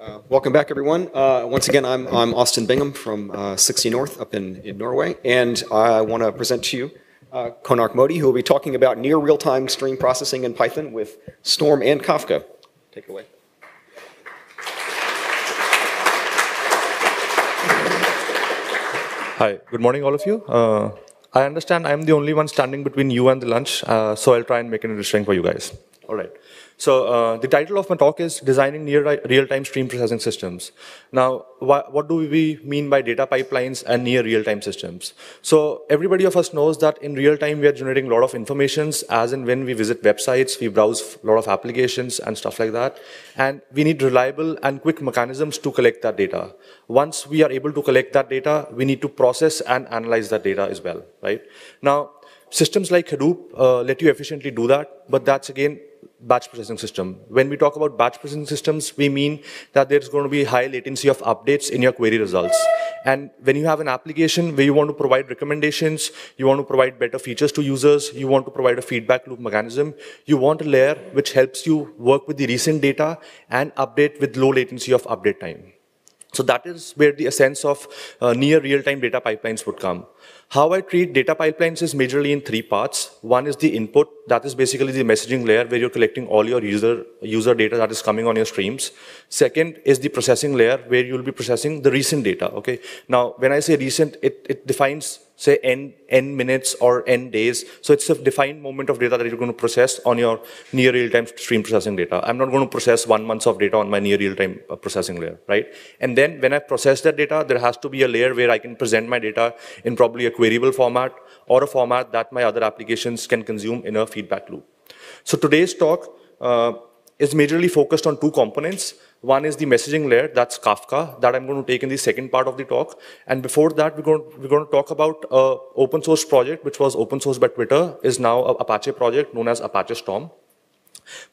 Uh, welcome back, everyone. Uh, once again, I'm, I'm Austin Bingham from uh, 60 North up in, in Norway, and I want to present to you uh, Konark Modi, who will be talking about near real-time stream processing in Python with Storm and Kafka. Take it away. Hi, good morning, all of you. Uh, I understand I'm the only one standing between you and the lunch, uh, so I'll try and make an interesting for you guys. All right. So uh, the title of my talk is Designing Near Real-Time Stream Processing Systems. Now, wh what do we mean by data pipelines and near real-time systems? So everybody of us knows that in real-time, we are generating a lot of informations as and when we visit websites, we browse a lot of applications and stuff like that. And we need reliable and quick mechanisms to collect that data. Once we are able to collect that data, we need to process and analyze that data as well, right? Now, Systems like Hadoop uh, let you efficiently do that, but that's again batch processing system. When we talk about batch processing systems, we mean that there's going to be high latency of updates in your query results. And when you have an application where you want to provide recommendations, you want to provide better features to users, you want to provide a feedback loop mechanism, you want a layer which helps you work with the recent data and update with low latency of update time. So that is where the sense of uh, near real-time data pipelines would come. How I treat data pipelines is majorly in three parts. One is the input, that is basically the messaging layer where you're collecting all your user, user data that is coming on your streams. Second is the processing layer where you'll be processing the recent data, okay? Now, when I say recent, it, it defines say n, n minutes or n days. So it's a defined moment of data that you're going to process on your near real-time stream processing data. I'm not going to process one month of data on my near real-time uh, processing layer, right? And then when I process that data, there has to be a layer where I can present my data in probably a queryable format or a format that my other applications can consume in a feedback loop. So today's talk, uh, is majorly focused on two components. One is the messaging layer, that's Kafka, that I'm going to take in the second part of the talk. And before that, we're going, we're going to talk about an uh, open source project, which was open source by Twitter, is now an Apache project known as Apache Storm.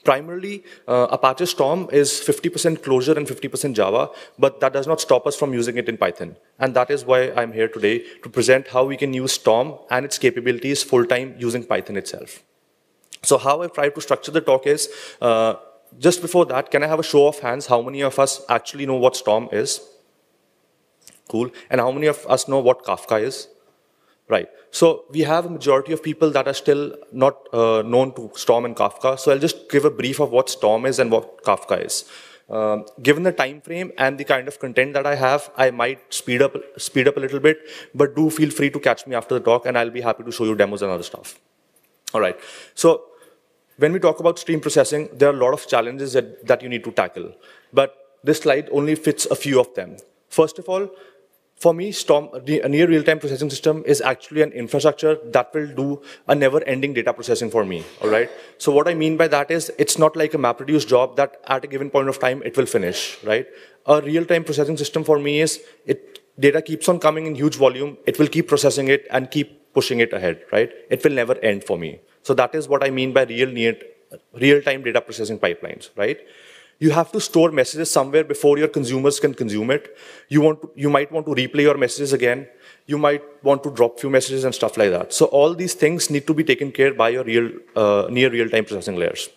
Primarily, uh, Apache Storm is 50% closure and 50% Java, but that does not stop us from using it in Python. And that is why I'm here today to present how we can use Storm and its capabilities full-time using Python itself. So how I've tried to structure the talk is, uh, just before that, can I have a show of hands? How many of us actually know what Storm is? Cool. And how many of us know what Kafka is? Right. So we have a majority of people that are still not uh, known to Storm and Kafka. So I'll just give a brief of what Storm is and what Kafka is. Um, given the time frame and the kind of content that I have, I might speed up speed up a little bit, but do feel free to catch me after the talk, and I'll be happy to show you demos and other stuff. All right. So when we talk about stream processing, there are a lot of challenges that, that you need to tackle. But this slide only fits a few of them. First of all, for me, Storm, a near real-time processing system is actually an infrastructure that will do a never-ending data processing for me, all right? So what I mean by that is it's not like a MapReduce job that at a given point of time it will finish, right? A real-time processing system for me is it data keeps on coming in huge volume, it will keep processing it and keep pushing it ahead, right? It will never end for me. So that is what I mean by real real-time data processing pipelines, right? You have to store messages somewhere before your consumers can consume it. You want to, you might want to replay your messages again. You might want to drop few messages and stuff like that. So all these things need to be taken care by your real uh, near real-time processing layers.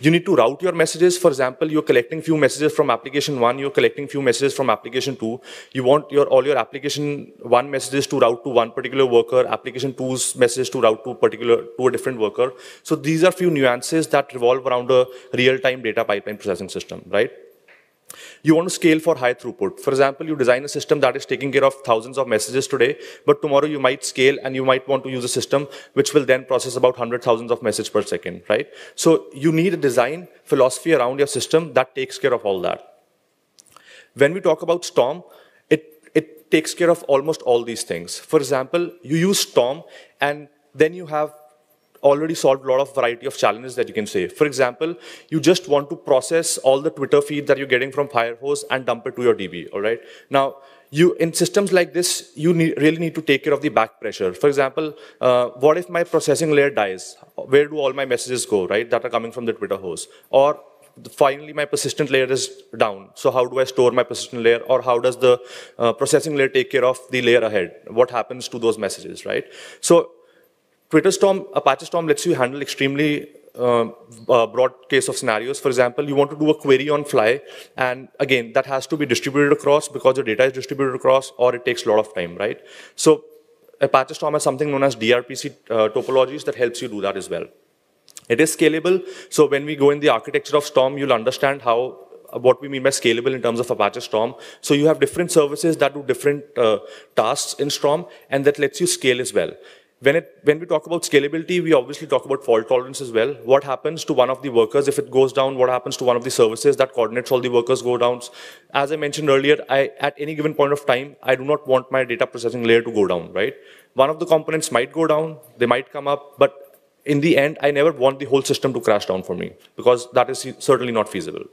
You need to route your messages. For example, you're collecting few messages from application one, you're collecting few messages from application two. You want your all your application one messages to route to one particular worker, application two's messages to route to particular to a different worker. So these are few nuances that revolve around a real-time data pipeline processing system, right? You want to scale for high throughput. For example, you design a system that is taking care of thousands of messages today, but tomorrow you might scale and you might want to use a system which will then process about 100,000 of messages per second, right? So you need a design philosophy around your system that takes care of all that. When we talk about Storm, it, it takes care of almost all these things. For example, you use Storm and then you have already solved a lot of variety of challenges that you can say. For example, you just want to process all the Twitter feed that you're getting from Firehose and dump it to your DB, all right? Now, you, in systems like this, you need, really need to take care of the back pressure. For example, uh, what if my processing layer dies? Where do all my messages go, right, that are coming from the Twitter host? Or finally my persistent layer is down. So how do I store my persistent layer or how does the uh, processing layer take care of the layer ahead? What happens to those messages, right? So Twitter Storm, Apache Storm lets you handle extremely uh, uh, broad case of scenarios. For example, you want to do a query on fly, and again, that has to be distributed across because your data is distributed across, or it takes a lot of time, right? So Apache Storm has something known as DRPC uh, topologies that helps you do that as well. It is scalable, so when we go in the architecture of Storm, you'll understand how uh, what we mean by scalable in terms of Apache Storm. So you have different services that do different uh, tasks in Storm, and that lets you scale as well. When, it, when we talk about scalability, we obviously talk about fault tolerance as well. What happens to one of the workers if it goes down? What happens to one of the services that coordinates all the workers go down? As I mentioned earlier, I, at any given point of time, I do not want my data processing layer to go down, right? One of the components might go down, they might come up, but in the end, I never want the whole system to crash down for me because that is certainly not feasible.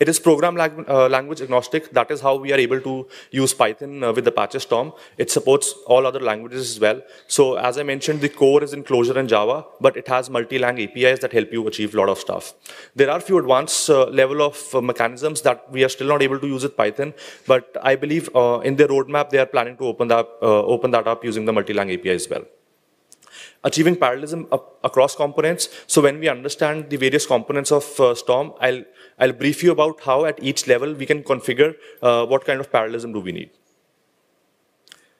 It is program lang uh, language agnostic. That is how we are able to use Python uh, with Apache Storm. It supports all other languages as well. So as I mentioned, the core is in Clojure and Java, but it has multi-lang APIs that help you achieve a lot of stuff. There are a few advanced uh, level of uh, mechanisms that we are still not able to use with Python, but I believe uh, in their roadmap, they are planning to open that, uh, open that up using the multi-lang API as well achieving parallelism across components. So when we understand the various components of uh, Storm, I'll I'll brief you about how at each level we can configure uh, what kind of parallelism do we need.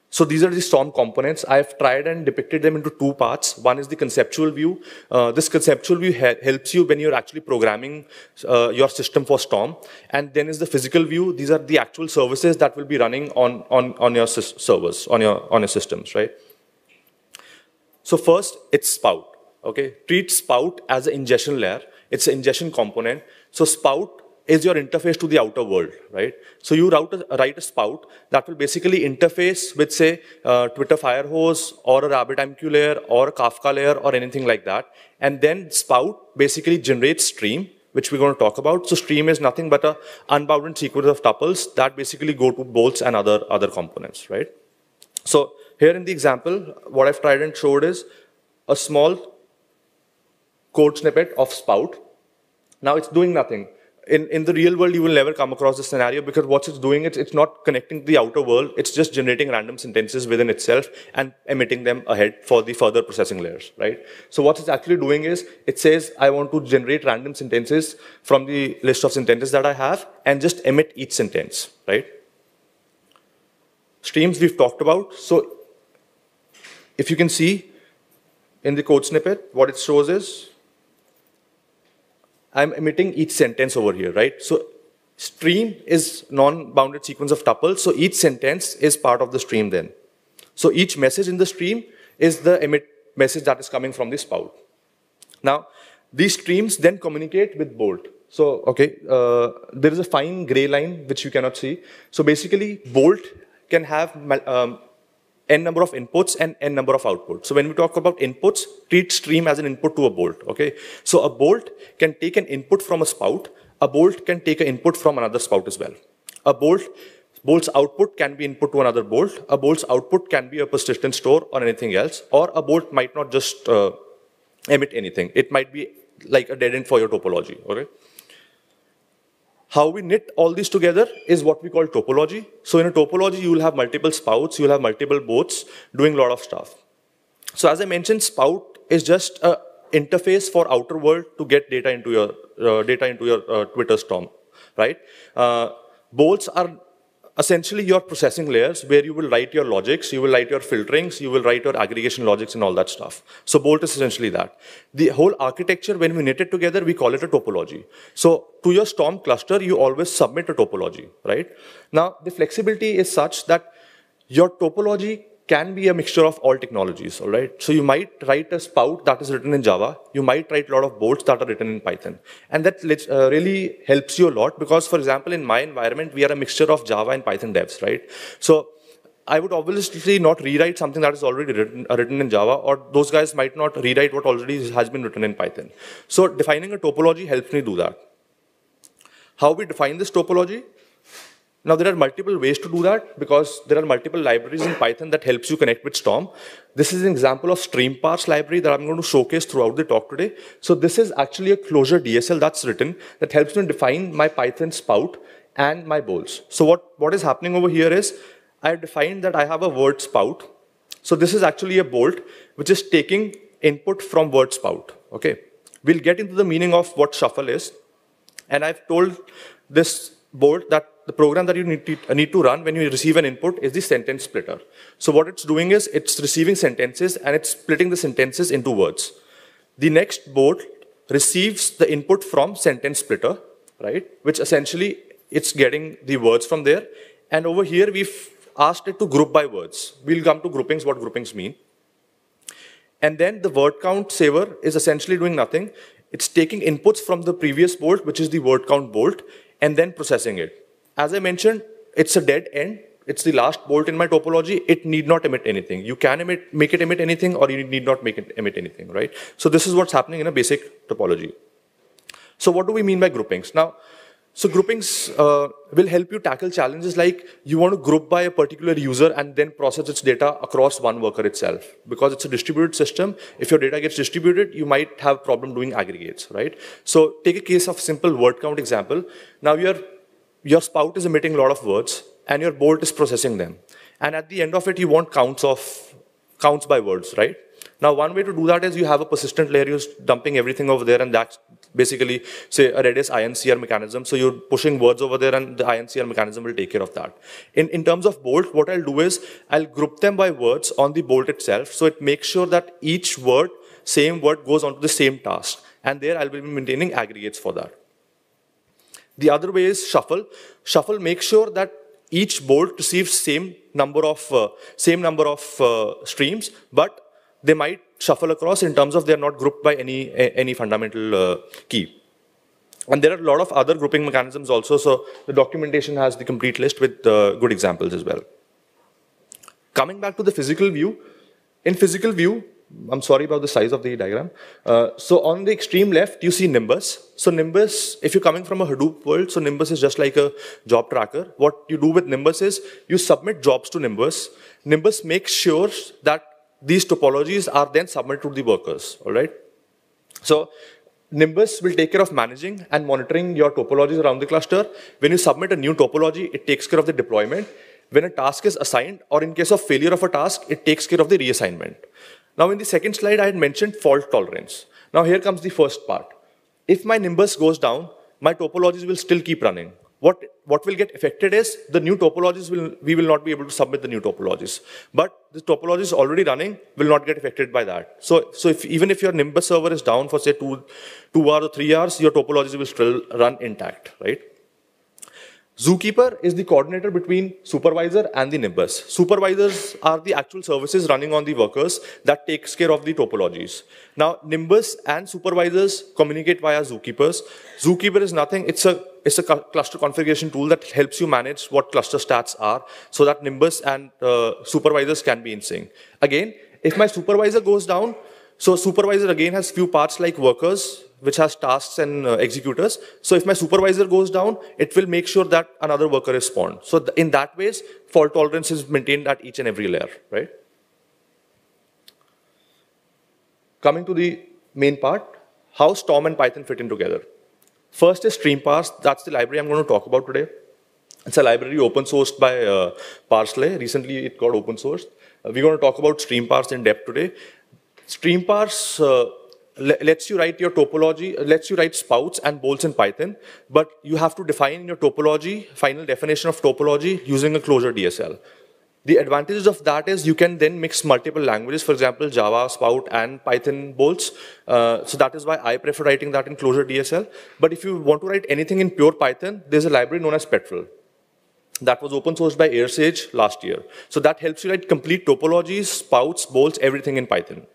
So these are the storm components. I have tried and depicted them into two parts. One is the conceptual view. Uh, this conceptual view helps you when you're actually programming uh, your system for storm. And then is the physical view. These are the actual services that will be running on, on, on your servers, on your, on your systems, right? So first, it's Spout. Okay, treat Spout as an ingestion layer. It's an ingestion component. So spout is your interface to the outer world, right? So you a, write a spout that will basically interface with, say, uh, Twitter Firehose or a RabbitMQ layer or a Kafka layer or anything like that. And then spout basically generates stream, which we're going to talk about. So stream is nothing but a unbounded sequence of tuples that basically go to bolts and other, other components, right? So here in the example, what I've tried and showed is a small code snippet of spout now it's doing nothing. In, in the real world, you will never come across this scenario because what it's doing, it's, it's not connecting to the outer world. It's just generating random sentences within itself and emitting them ahead for the further processing layers, right? So what it's actually doing is it says, I want to generate random sentences from the list of sentences that I have and just emit each sentence, right? Streams we've talked about. So if you can see in the code snippet, what it shows is I'm emitting each sentence over here, right? So stream is non-bounded sequence of tuples, so each sentence is part of the stream then. So each message in the stream is the emit message that is coming from the spout. Now, these streams then communicate with Bolt. So, okay, uh, there is a fine gray line which you cannot see. So basically, Bolt can have um, n number of inputs and n number of outputs. So when we talk about inputs, treat stream as an input to a bolt, okay? So a bolt can take an input from a spout, a bolt can take an input from another spout as well. A bolt, bolt's output can be input to another bolt, a bolt's output can be a persistent store or anything else, or a bolt might not just uh, emit anything. It might be like a dead end for your topology, okay? How we knit all these together is what we call topology. So in a topology, you will have multiple spouts, you will have multiple boats doing a lot of stuff. So as I mentioned, spout is just an interface for outer world to get data into your uh, data into your uh, Twitter storm, right? Uh, bolts are essentially your processing layers where you will write your logics, you will write your filterings, you will write your aggregation logics and all that stuff. So Bolt is essentially that. The whole architecture, when we knit it together, we call it a topology. So to your Storm cluster, you always submit a topology, right? Now, the flexibility is such that your topology can be a mixture of all technologies, all right? So you might write a spout that is written in Java. You might write a lot of bolts that are written in Python. And that uh, really helps you a lot because, for example, in my environment, we are a mixture of Java and Python devs, right? So I would obviously not rewrite something that is already written, uh, written in Java, or those guys might not rewrite what already has been written in Python. So defining a topology helps me do that. How we define this topology? Now there are multiple ways to do that because there are multiple libraries in Python that helps you connect with Storm. This is an example of StreamParse library that I'm going to showcase throughout the talk today. So this is actually a closure DSL that's written that helps me define my Python spout and my bowls. So what, what is happening over here is I have defined that I have a word spout. So this is actually a bolt which is taking input from word spout. Okay. We'll get into the meaning of what shuffle is. And I've told this bolt that the program that you need to, uh, need to run when you receive an input is the sentence splitter. So what it's doing is it's receiving sentences and it's splitting the sentences into words. The next board receives the input from sentence splitter, right? Which essentially it's getting the words from there. And over here, we've asked it to group by words. We'll come to groupings, what groupings mean. And then the word count saver is essentially doing nothing. It's taking inputs from the previous bolt, which is the word count bolt, and then processing it. As I mentioned, it's a dead end. It's the last bolt in my topology. It need not emit anything. You can emit, make it emit anything or you need not make it emit anything, right? So this is what's happening in a basic topology. So what do we mean by groupings? Now, so groupings uh, will help you tackle challenges like you want to group by a particular user and then process its data across one worker itself. Because it's a distributed system, if your data gets distributed, you might have problem doing aggregates, right? So take a case of simple word count example. Now you are your spout is emitting a lot of words and your bolt is processing them. And at the end of it, you want counts of counts by words, right? Now, one way to do that is you have a persistent layer, you're dumping everything over there, and that's basically, say, a Redis INCR mechanism. So you're pushing words over there, and the INCR mechanism will take care of that. In, in terms of Bolt, what I'll do is I'll group them by words on the Bolt itself. So it makes sure that each word, same word, goes onto the same task. And there I'll be maintaining aggregates for that. The other way is shuffle. Shuffle makes sure that each bolt receives same number of uh, same number of uh, streams, but they might shuffle across in terms of they are not grouped by any any fundamental uh, key. And there are a lot of other grouping mechanisms also. So the documentation has the complete list with uh, good examples as well. Coming back to the physical view, in physical view, I'm sorry about the size of the diagram. Uh, so on the extreme left, you see Nimbus. So Nimbus, if you're coming from a Hadoop world, so Nimbus is just like a job tracker. What you do with Nimbus is you submit jobs to Nimbus. Nimbus makes sure that these topologies are then submitted to the workers, all right? So Nimbus will take care of managing and monitoring your topologies around the cluster. When you submit a new topology, it takes care of the deployment. When a task is assigned, or in case of failure of a task, it takes care of the reassignment. Now in the second slide, I had mentioned fault tolerance. Now here comes the first part. If my nimbus goes down, my topologies will still keep running. What, what will get affected is the new topologies will, we will not be able to submit the new topologies. But the topologies already running will not get affected by that. So, so if, even if your Nimbus server is down for say two, two hours or three hours, your topologies will still run intact, right? Zookeeper is the coordinator between supervisor and the NIMBUS. Supervisors are the actual services running on the workers that takes care of the topologies. Now, NIMBUS and supervisors communicate via Zookeepers. Zookeeper is nothing. It's a, it's a cluster configuration tool that helps you manage what cluster stats are so that NIMBUS and uh, supervisors can be in sync. Again, if my supervisor goes down, so supervisor again has few parts like workers, which has tasks and uh, executors. So if my supervisor goes down, it will make sure that another worker is spawned. So th in that ways, fault tolerance is maintained at each and every layer, right? Coming to the main part, how Storm and Python fit in together. First is StreamParse. That's the library I'm going to talk about today. It's a library open sourced by uh, Parsley. Recently, it got open sourced. Uh, we're going to talk about StreamParse in depth today. StreamParse uh, lets you write your topology, lets you write spouts and bolts in Python, but you have to define your topology, final definition of topology using a closure DSL. The advantages of that is you can then mix multiple languages, for example, Java, Spout, and Python bolts. Uh, so that is why I prefer writing that in Closure DSL. But if you want to write anything in pure Python, there's a library known as Petrel that was open sourced by AirSage last year. So that helps you write complete topologies, spouts, bolts, everything in Python.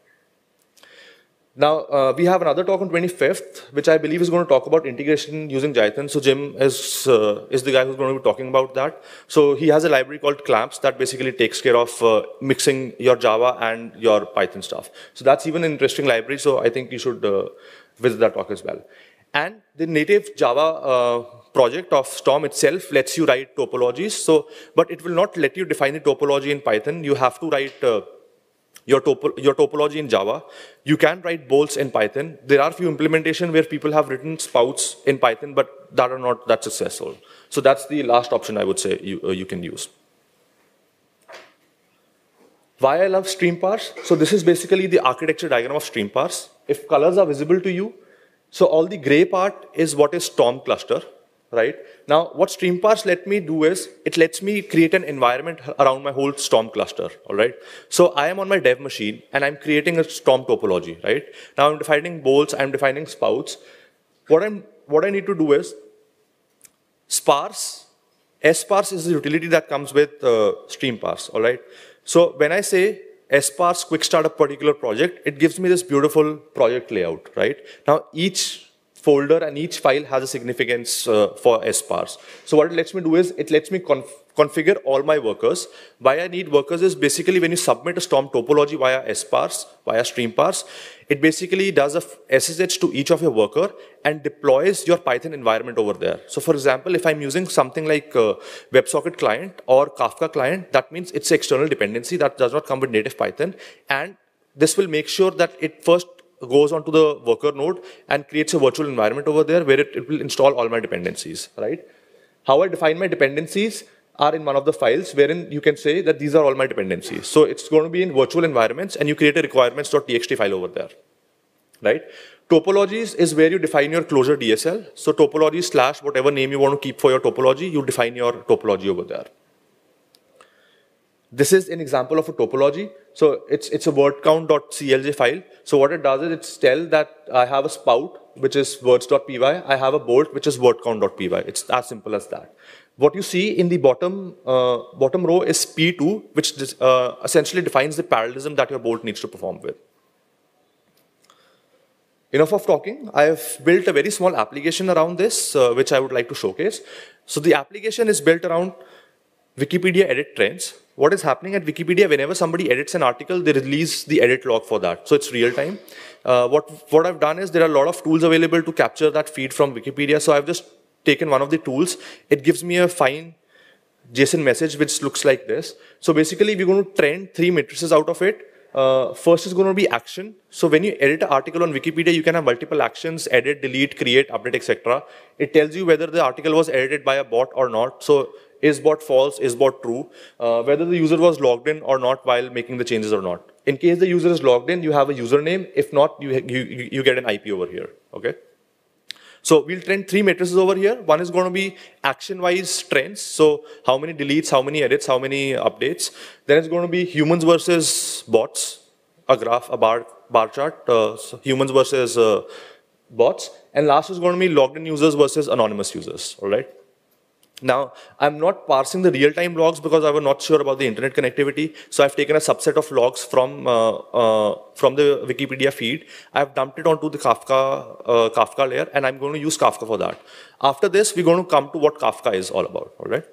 Now, uh, we have another talk on 25th, which I believe is going to talk about integration using Jython. So Jim is, uh, is the guy who's going to be talking about that. So he has a library called Clamps that basically takes care of uh, mixing your Java and your Python stuff. So that's even an interesting library, so I think you should uh, visit that talk as well. And the native Java uh, project of Storm itself lets you write topologies, So, but it will not let you define the topology in Python. You have to write uh, your, topo your topology in Java. You can write bolts in Python. There are few implementation where people have written spouts in Python, but that are not that successful. So that's the last option I would say you, uh, you can use. Why I love stream parse? So this is basically the architecture diagram of stream parse. If colors are visible to you, so all the gray part is what is Storm cluster right? Now, what StreamPass let me do is, it lets me create an environment around my whole Storm cluster, all right? So I am on my dev machine, and I'm creating a Storm topology, right? Now I'm defining bolts, I'm defining spouts. What, I'm, what I need to do is, sparse, sparse is the utility that comes with uh, StreamPass, all right? So when I say sparse quick start a particular project, it gives me this beautiful project layout, right? Now each folder and each file has a significance uh, for SPARs. So what it lets me do is it lets me conf configure all my workers. Why I need workers is basically when you submit a storm topology via SPARs, via stream it basically does a SSH to each of your worker and deploys your Python environment over there. So for example, if I'm using something like uh, WebSocket client or Kafka client, that means it's external dependency that does not come with native Python. And this will make sure that it first goes on to the worker node and creates a virtual environment over there where it, it will install all my dependencies, right? How I define my dependencies are in one of the files wherein you can say that these are all my dependencies. So it's going to be in virtual environments and you create a requirements.txt file over there, right? Topologies is where you define your closure DSL. So topology slash whatever name you want to keep for your topology, you define your topology over there. This is an example of a topology. So it's, it's a wordcount.clj file. So what it does is it's tell that I have a spout, which is words.py. I have a bolt, which is wordcount.py. It's as simple as that. What you see in the bottom, uh, bottom row is P2, which uh, essentially defines the parallelism that your bolt needs to perform with. Enough of talking. I've built a very small application around this, uh, which I would like to showcase. So the application is built around Wikipedia edit trends. What is happening at Wikipedia, whenever somebody edits an article, they release the edit log for that. So it's real time. Uh, what, what I've done is there are a lot of tools available to capture that feed from Wikipedia. So I've just taken one of the tools. It gives me a fine JSON message, which looks like this. So basically, we're going to trend three matrices out of it. Uh, first is going to be action. So when you edit an article on Wikipedia, you can have multiple actions, edit, delete, create, update, etc. It tells you whether the article was edited by a bot or not. So is bot false, is bot true, uh, whether the user was logged in or not while making the changes or not. In case the user is logged in, you have a username. If not, you, you, you get an IP over here, okay? So we'll trend three matrices over here. One is going to be action-wise trends. So how many deletes, how many edits, how many updates. Then it's going to be humans versus bots, a graph, a bar, bar chart, uh, so humans versus uh, bots. And last is going to be logged in users versus anonymous users, all right? Now, I'm not parsing the real-time logs because I was not sure about the internet connectivity. So I've taken a subset of logs from, uh, uh, from the Wikipedia feed. I've dumped it onto the Kafka, uh, Kafka layer, and I'm going to use Kafka for that. After this, we're going to come to what Kafka is all about, all right?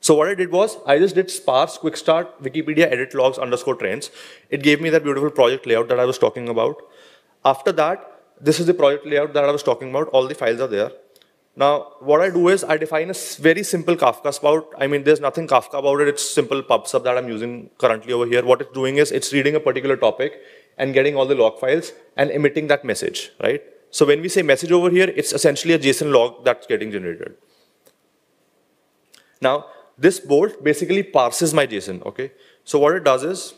So what I did was, I just did sparse quick start Wikipedia edit logs underscore trends. It gave me that beautiful project layout that I was talking about. After that, this is the project layout that I was talking about. All the files are there. Now, what I do is I define a very simple Kafka spout. I mean, there's nothing Kafka about it. It's simple PubSub that I'm using currently over here. What it's doing is it's reading a particular topic and getting all the log files and emitting that message, right? So when we say message over here, it's essentially a JSON log that's getting generated. Now, this bolt basically parses my JSON, okay? So what it does is,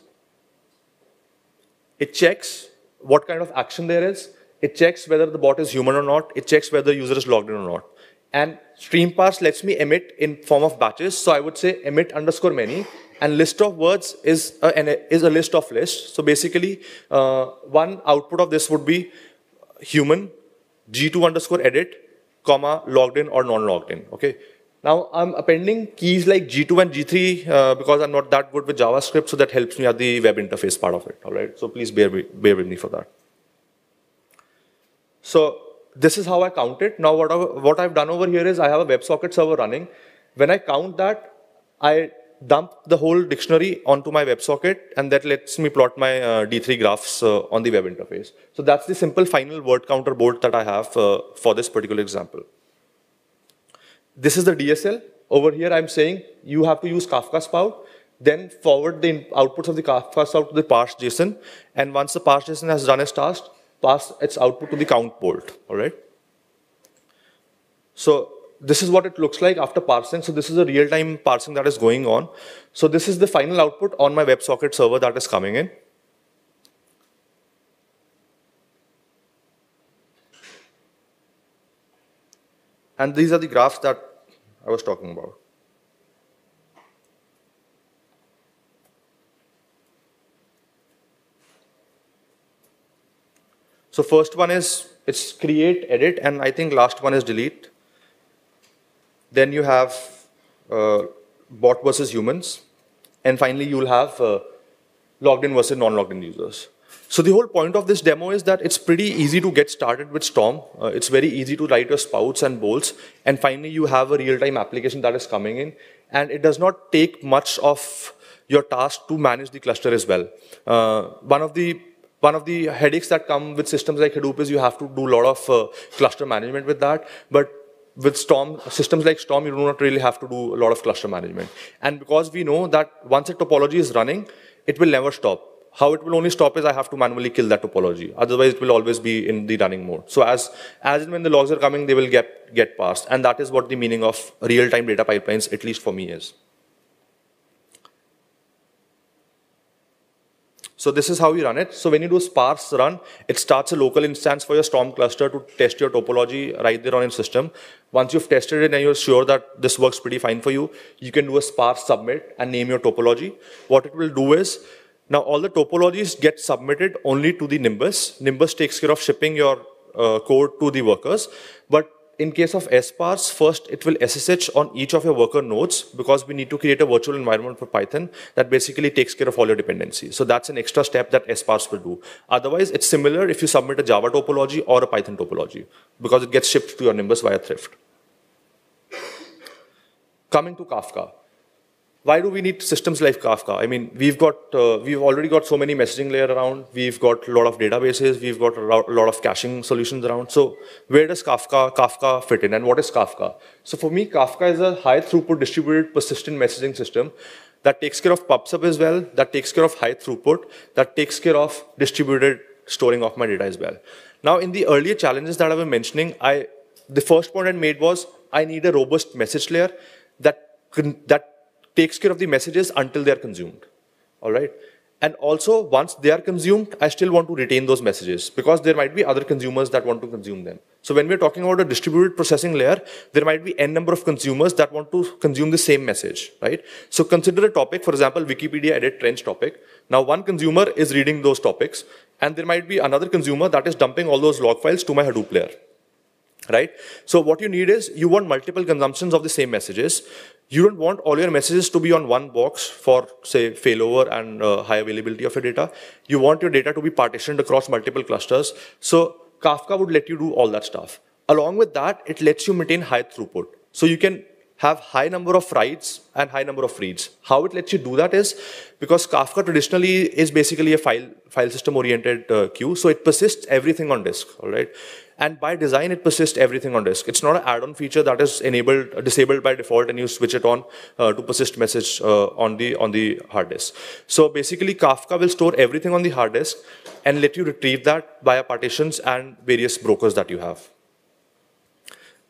it checks what kind of action there is, it checks whether the bot is human or not. It checks whether the user is logged in or not. And StreamPass lets me emit in form of batches. So I would say emit underscore many. And list of words is a, is a list of lists. So basically, uh, one output of this would be human, g2 underscore edit, comma, logged in or non-logged in. Okay. Now I'm appending keys like G2 and G3 uh, because I'm not that good with JavaScript, so that helps me at the web interface part of it. All right, so please bear, bear with me for that. So this is how I count it. Now what, I, what I've done over here is I have a WebSocket server running. When I count that, I dump the whole dictionary onto my WebSocket and that lets me plot my uh, D3 graphs uh, on the web interface. So that's the simple final word counter board that I have uh, for this particular example. This is the DSL. Over here I'm saying you have to use Kafka Spout, then forward the outputs of the Kafka Spout to the parse JSON. And once the parse JSON has done its task, pass its output to the count port, all right? So this is what it looks like after parsing. So this is a real-time parsing that is going on. So this is the final output on my WebSocket server that is coming in. And these are the graphs that I was talking about. So first one is it's create, edit, and I think last one is delete. Then you have uh, bot versus humans. And finally, you'll have uh, logged in versus non-logged in users. So the whole point of this demo is that it's pretty easy to get started with Storm. Uh, it's very easy to write your spouts and bolts. And finally, you have a real-time application that is coming in. And it does not take much of your task to manage the cluster as well. Uh, one of the one of the headaches that come with systems like Hadoop is you have to do a lot of uh, cluster management with that. But with Storm, systems like Storm, you do not really have to do a lot of cluster management. And because we know that once a topology is running, it will never stop. How it will only stop is I have to manually kill that topology. Otherwise, it will always be in the running mode. So as, as and when the logs are coming, they will get, get passed. And that is what the meaning of real-time data pipelines, at least for me, is. So this is how you run it. So when you do sparse run, it starts a local instance for your Storm cluster to test your topology right there on your system. Once you've tested it and you're sure that this works pretty fine for you, you can do a sparse submit and name your topology. What it will do is, now all the topologies get submitted only to the Nimbus. Nimbus takes care of shipping your uh, code to the workers, but in case of SPARS, first it will SSH on each of your worker nodes because we need to create a virtual environment for Python that basically takes care of all your dependencies. So that's an extra step that SPARS will do. Otherwise, it's similar if you submit a Java topology or a Python topology because it gets shipped to your Nimbus via Thrift. Coming to Kafka why do we need systems like Kafka? I mean, we've got uh, we've already got so many messaging layer around. We've got a lot of databases. We've got a lot of caching solutions around. So where does Kafka Kafka fit in, and what is Kafka? So for me, Kafka is a high throughput distributed persistent messaging system that takes care of PubSub as well. That takes care of high throughput. That takes care of distributed storing of my data as well. Now, in the earlier challenges that I was mentioning, I the first point I made was I need a robust message layer that that takes care of the messages until they are consumed. All right. And also, once they are consumed, I still want to retain those messages because there might be other consumers that want to consume them. So when we're talking about a distributed processing layer, there might be n number of consumers that want to consume the same message, right? So consider a topic, for example, Wikipedia edit trends topic. Now one consumer is reading those topics and there might be another consumer that is dumping all those log files to my Hadoop layer, right? So what you need is you want multiple consumptions of the same messages. You don't want all your messages to be on one box for say failover and uh, high availability of your data. You want your data to be partitioned across multiple clusters. So Kafka would let you do all that stuff. Along with that, it lets you maintain high throughput. So you can have high number of writes and high number of reads. How it lets you do that is because Kafka traditionally is basically a file, file system oriented uh, queue. So it persists everything on disk, all right? And by design, it persists everything on disk. It's not an add-on feature that is enabled, disabled by default and you switch it on uh, to persist message uh, on, the, on the hard disk. So basically Kafka will store everything on the hard disk and let you retrieve that via partitions and various brokers that you have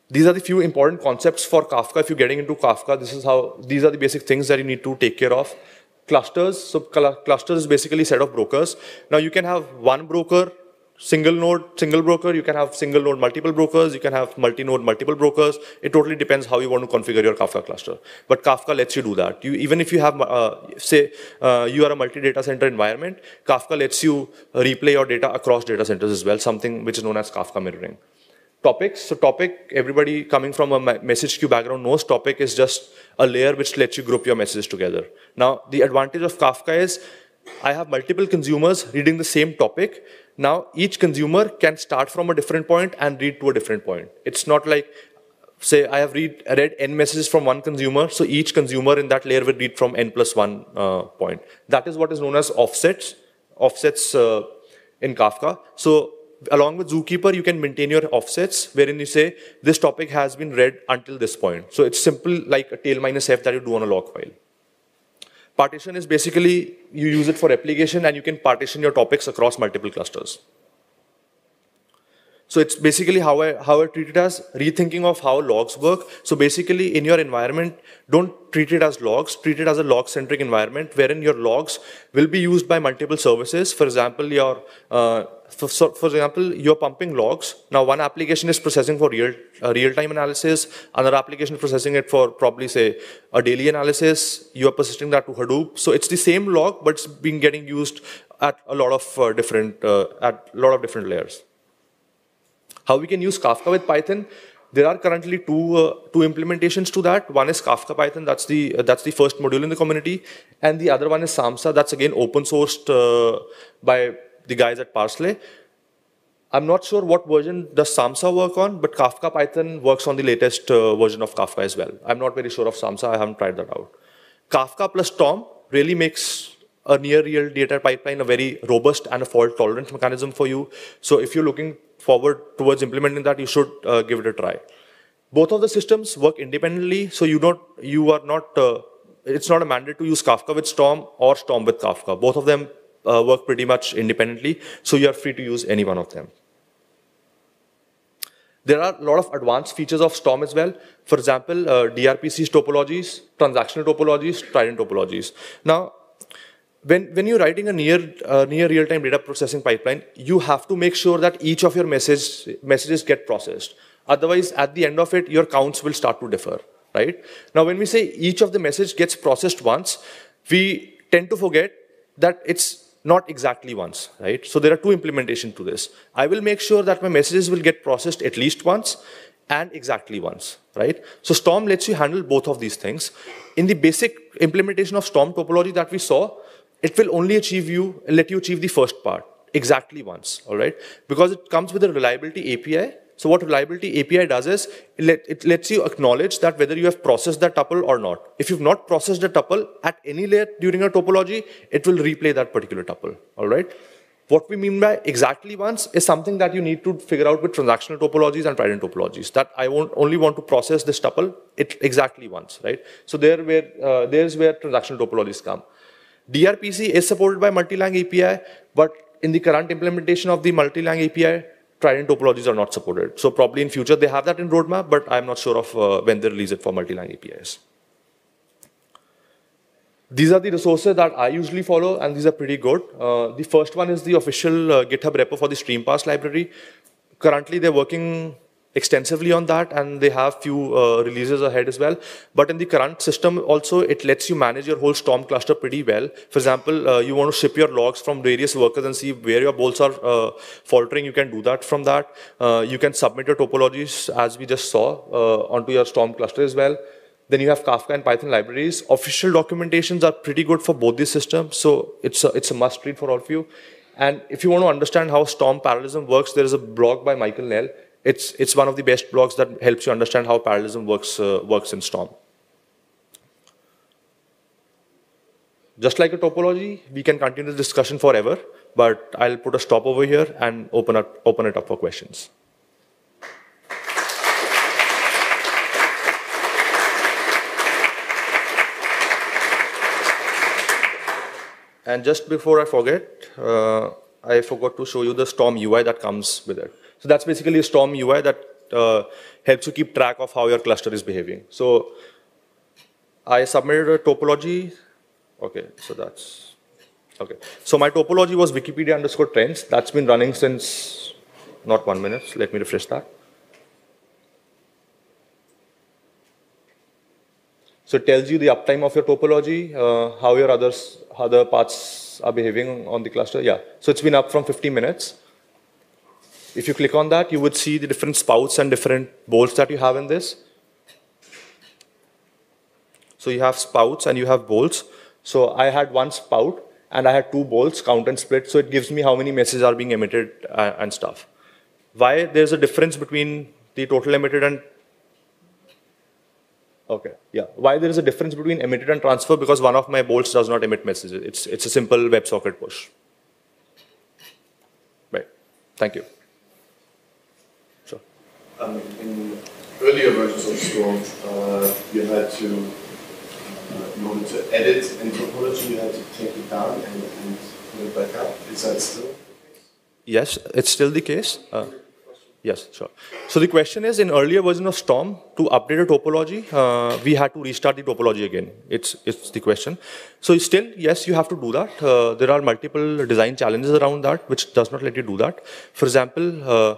these are the few important concepts for Kafka. If you're getting into Kafka, this is how these are the basic things that you need to take care of. Clusters, so cl clusters is basically set of brokers. Now you can have one broker, single node, single broker. You can have single node, multiple brokers. You can have multi-node, multiple brokers. It totally depends how you want to configure your Kafka cluster. But Kafka lets you do that. You, even if you have, uh, say, uh, you are a multi-data center environment, Kafka lets you replay your data across data centers as well, something which is known as Kafka mirroring topics. So topic, everybody coming from a message queue background knows topic is just a layer which lets you group your messages together. Now, the advantage of Kafka is I have multiple consumers reading the same topic. Now, each consumer can start from a different point and read to a different point. It's not like, say, I have read, read n messages from one consumer, so each consumer in that layer will read from n plus one uh, point. That is what is known as offsets, offsets uh, in Kafka. So along with Zookeeper, you can maintain your offsets wherein you say this topic has been read until this point. So it's simple like a tail minus f that you do on a log file. Partition is basically you use it for replication and you can partition your topics across multiple clusters. So it's basically how I how I treat it as rethinking of how logs work. So basically, in your environment, don't treat it as logs. Treat it as a log-centric environment wherein your logs will be used by multiple services. For example, your uh, for, for, example, you're pumping logs. Now, one application is processing for real uh, real-time analysis. Another application is processing it for probably say a daily analysis. You are persisting that to Hadoop. So it's the same log, but it's been getting used at a lot of uh, different uh, at a lot of different layers. How we can use Kafka with Python? There are currently two, uh, two implementations to that. One is Kafka Python, that's the, uh, that's the first module in the community. And the other one is SAMSA, that's again open sourced uh, by the guys at Parsley. I'm not sure what version does SAMSA work on, but Kafka Python works on the latest uh, version of Kafka as well. I'm not very sure of SAMSA, I haven't tried that out. Kafka plus Tom really makes a near real data pipeline a very robust and a fault tolerant mechanism for you. So if you're looking forward towards implementing that, you should uh, give it a try. Both of the systems work independently, so you not you are not. Uh, it's not a mandate to use Kafka with Storm or Storm with Kafka. Both of them uh, work pretty much independently, so you are free to use any one of them. There are a lot of advanced features of Storm as well. For example, uh, DRPC's topologies, transactional topologies, trident topologies. Now, when, when you're writing a near, uh, near real-time data processing pipeline, you have to make sure that each of your message, messages get processed. Otherwise, at the end of it, your counts will start to differ, right? Now, when we say each of the message gets processed once, we tend to forget that it's not exactly once, right? So there are two implementation to this. I will make sure that my messages will get processed at least once and exactly once, right? So Storm lets you handle both of these things. In the basic implementation of Storm topology that we saw, it will only achieve you, let you achieve the first part exactly once, all right? Because it comes with a reliability API. So what reliability API does is it, let, it lets you acknowledge that whether you have processed that tuple or not. If you've not processed a tuple at any layer during a topology, it will replay that particular tuple, all right? What we mean by exactly once is something that you need to figure out with transactional topologies and Trident topologies. That I won't only want to process this tuple it exactly once, right? So there where uh, there's where transactional topologies come. DRPC is supported by multi API, but in the current implementation of the multi API, Trident topologies are not supported. So probably in future they have that in roadmap, but I'm not sure of uh, when they release it for multi APIs. These are the resources that I usually follow, and these are pretty good. Uh, the first one is the official uh, GitHub repo for the StreamPass library. Currently, they're working extensively on that and they have few uh, releases ahead as well but in the current system also it lets you manage your whole storm cluster pretty well for example uh, you want to ship your logs from various workers and see where your bolts are uh, faltering you can do that from that uh, you can submit your topologies as we just saw uh, onto your storm cluster as well then you have Kafka and Python libraries. Official documentations are pretty good for both these systems, so it's a, it's a must read for all of you. And if you want to understand how storm parallelism works, there is a blog by Michael Nell it's, it's one of the best blogs that helps you understand how parallelism works, uh, works in Storm. Just like a topology, we can continue the discussion forever, but I'll put a stop over here and open, up, open it up for questions. And just before I forget, uh, I forgot to show you the Storm UI that comes with it. So that's basically a Storm UI that uh, helps you keep track of how your cluster is behaving. So I submitted a topology. Okay, so that's, okay. So my topology was Wikipedia underscore trends. That's been running since, not one minute. So let me refresh that. So it tells you the uptime of your topology, uh, how your others, other parts are behaving on the cluster. Yeah. So it's been up from fifteen minutes. If you click on that, you would see the different spouts and different bolts that you have in this. So you have spouts and you have bolts. So I had one spout and I had two bolts, count and split. So it gives me how many messages are being emitted uh, and stuff. Why there's a difference between the total emitted and Okay, yeah. Why there is a difference between emitted and transfer? Because one of my bolts does not emit messages. It's, it's a simple WebSocket push. Right. Thank you um, in earlier versions of Storm, uh, you had to, uh, in order to edit in topology, you had to take it down and, and put it back up. Is that still? Yes, it's still the case. Uh, yes, sure. So the question is, in earlier version of Storm, to update a topology, uh, we had to restart the topology again. It's, it's the question. So still, yes, you have to do that. Uh, there are multiple design challenges around that, which does not let you do that. For example, uh,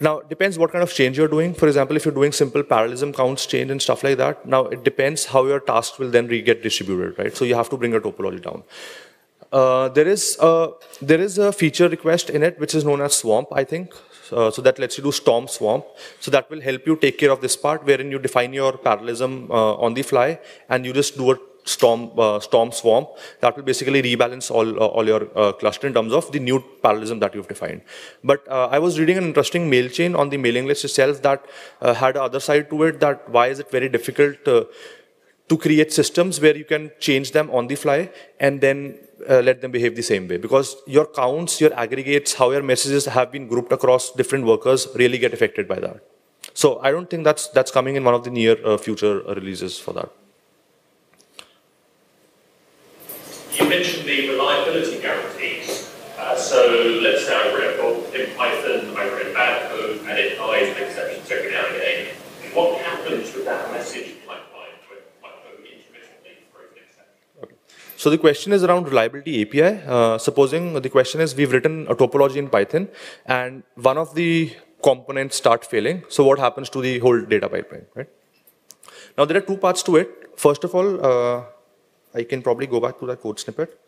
now, it depends what kind of change you're doing. For example, if you're doing simple parallelism counts change and stuff like that, now it depends how your task will then get distributed, right? So you have to bring your topology down. Uh, there is a, there is a feature request in it which is known as swamp, I think. Uh, so that lets you do storm swamp. So that will help you take care of this part wherein you define your parallelism uh, on the fly and you just do a storm, uh, storm swarm that will basically rebalance all, uh, all your uh, cluster in terms of the new parallelism that you've defined. But uh, I was reading an interesting mail chain on the mailing list itself that had other side to it that why is it very difficult to create systems where you can change them on the fly and then uh, let them behave the same way because your counts, your aggregates, how your messages have been grouped across different workers really get affected by that. So I don't think that's that's coming in one of the near uh, future releases for that. You mentioned the reliability guarantees. Uh, so let's say I write a book in Python, I read bad code, and it dies with exception every now and again. What happens with that message So the question is around reliability API. Uh, supposing the question is we've written a topology in Python, and one of the components start failing. So what happens to the whole data pipeline, right? Now there are two parts to it. First of all, uh, I can probably go back to that code snippet.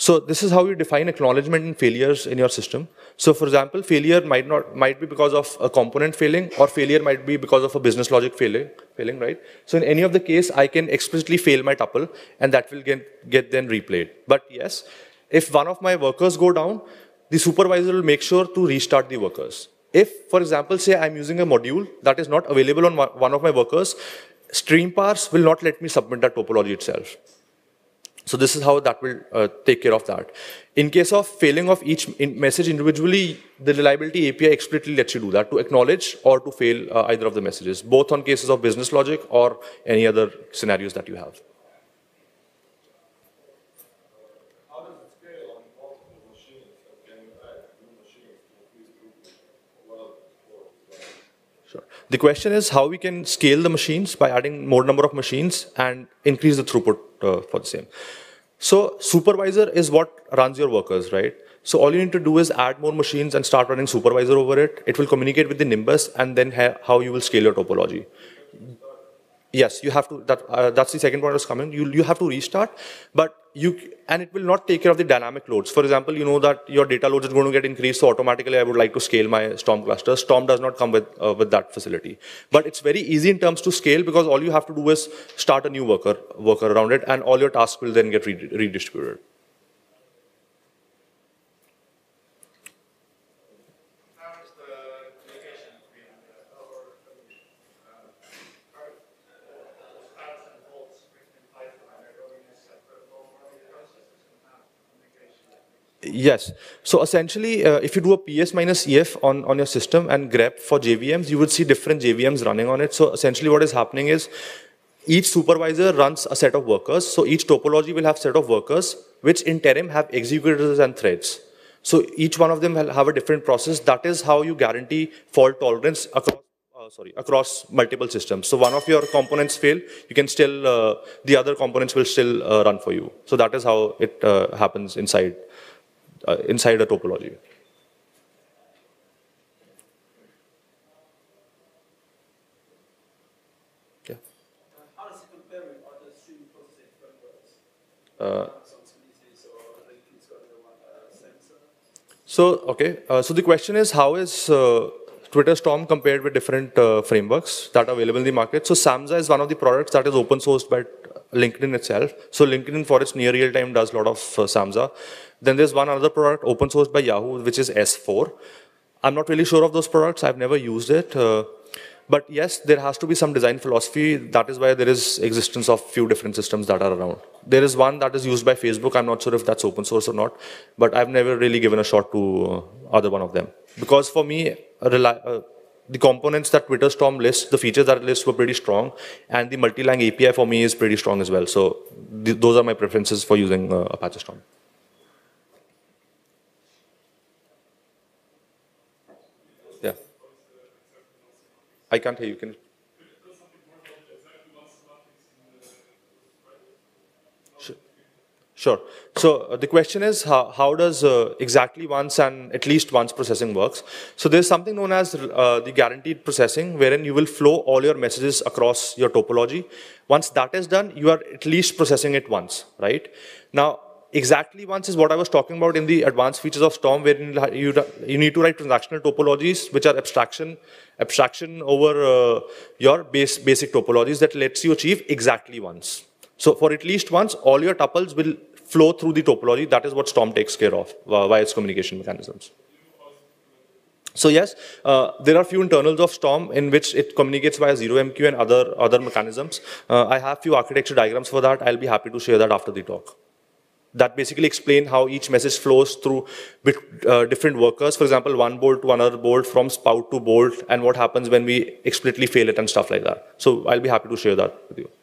So this is how you define acknowledgement and failures in your system. So for example, failure might not might be because of a component failing, or failure might be because of a business logic failing, failing, right? So in any of the case, I can explicitly fail my tuple, and that will get, get then replayed. But yes, if one of my workers go down, the supervisor will make sure to restart the workers. If, for example, say I'm using a module that is not available on one of my workers, stream parse will not let me submit that topology itself. So this is how that will uh, take care of that. In case of failing of each in message individually, the reliability API explicitly lets you do that to acknowledge or to fail uh, either of the messages, both on cases of business logic or any other scenarios that you have. The question is how we can scale the machines by adding more number of machines and increase the throughput uh, for the same. So supervisor is what runs your workers, right? So all you need to do is add more machines and start running supervisor over it. It will communicate with the Nimbus and then how you will scale your topology yes you have to that uh, that's the second point that's coming you you have to restart but you and it will not take care of the dynamic loads for example you know that your data loads is going to get increased so automatically i would like to scale my storm cluster storm does not come with uh, with that facility but it's very easy in terms to scale because all you have to do is start a new worker worker around it and all your tasks will then get re redistributed Yes. So essentially, uh, if you do a PS minus EF on, on your system and grep for JVMs, you would see different JVMs running on it. So essentially what is happening is each supervisor runs a set of workers. So each topology will have set of workers, which in Terim have executors and threads. So each one of them will have a different process. That is how you guarantee fault tolerance across uh, sorry across multiple systems. So one of your components fail, you can still uh, the other components will still uh, run for you. So that is how it uh, happens inside uh, inside a topology. Yeah. Uh, so, okay, uh, so the question is how is uh, Twitter Storm compared with different uh, frameworks that are available in the market? So Samza is one of the products that is open sourced by LinkedIn itself. So LinkedIn for its near real time does a lot of uh, SAMZA. Then there's one other product open sourced by Yahoo, which is S4. I'm not really sure of those products. I've never used it. Uh, but yes, there has to be some design philosophy. That is why there is existence of few different systems that are around. There is one that is used by Facebook. I'm not sure if that's open source or not, but I've never really given a shot to uh, other one of them. Because for me, uh, the components that Twitter Storm lists, the features that lists were pretty strong, and the multi-lang API for me is pretty strong as well. So th those are my preferences for using uh, Apache Storm. Yeah. I can't hear you. Can Sure. So uh, the question is how, how does uh, exactly once and at least once processing works? So there's something known as uh, the guaranteed processing wherein you will flow all your messages across your topology. Once that is done, you are at least processing it once, right? Now, exactly once is what I was talking about in the advanced features of Storm wherein uh, you, you need to write transactional topologies which are abstraction, abstraction over uh, your base, basic topologies that lets you achieve exactly once. So for at least once, all your tuples will flow through the topology. That is what Storm takes care of uh, via its communication mechanisms. So yes, uh, there are few internals of Storm in which it communicates via 0MQ and other, other mechanisms. Uh, I have few architecture diagrams for that. I'll be happy to share that after the talk. That basically explain how each message flows through uh, different workers. For example, one bolt to another bolt, from spout to bolt, and what happens when we explicitly fail it and stuff like that. So I'll be happy to share that with you.